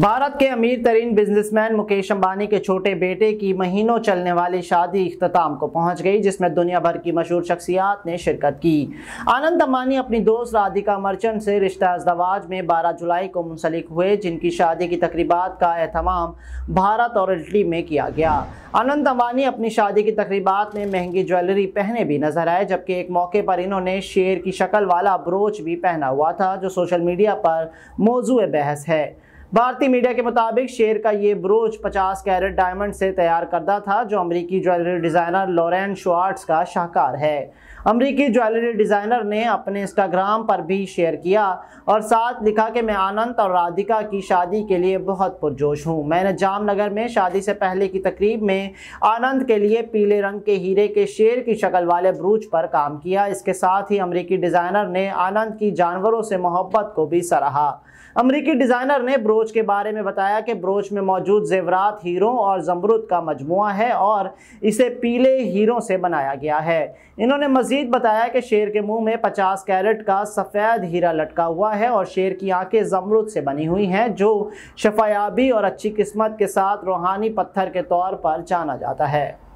भारत के अमीर तरीन बिजनेसमैन मुकेश अंबानी के छोटे बेटे की महीनों चलने वाली शादी अख्ताम को पहुंच गई जिसमें दुनिया भर की मशहूर शख्सियात ने शिरकत की आनंद अंबानी अपनी दोस्त राधिका मर्चेंट से रिश्ता अजदवाज में 12 जुलाई को मुंसलिक हुए जिनकी शादी की तकरीबा का अहतमाम भारत और इटली में किया गया आनंद अंबानी अपनी शादी की तकरीबा में महंगी ज्वेलरी पहने भी नजर आए जबकि एक मौके पर इन्होंने शेर की शक्ल वाला ब्रोच भी पहना हुआ था जो सोशल मीडिया पर मौजू बहस है भारतीय मीडिया के मुताबिक शेर का ये ब्रोच 50 कैरेट डायमंड से तैयार करता था जो अमेरिकी ज्वेलरी डिज़ाइनर लॉरेन शुआर्ट्स का शाहकार है अमेरिकी ज्वेलरी डिज़ाइनर ने अपने इंस्टाग्राम पर भी शेयर किया और साथ लिखा कि मैं आनंद और राधिका की शादी के लिए बहुत पुरजोश हूँ मैंने जामनगर में शादी से पहले की तकरीब में आनंद के लिए पीले रंग के हीरे के शेर की शक्ल वाले ब्रूच पर काम किया इसके साथ ही अमरीकी डिज़ाइनर ने आनंद की जानवरों से मोहब्बत को भी सराहा अमरीकी डिज़ाइनर ने ब्रूच ब्रोच के बारे में बताया कि ब्रोच में मौजूद जेवरात हीरों और जमरुद का मजमू है और इसे पीले हीरों से बनाया गया है इन्होंने मजीद बताया कि शेर के मुंह में 50 कैरेट का सफ़ेद हीरा लटका हुआ है और शेर की आंखें जमरुद से बनी हुई हैं जो शफायाबी और अच्छी किस्मत के साथ रूहानी पत्थर के तौर पर जाना जाता है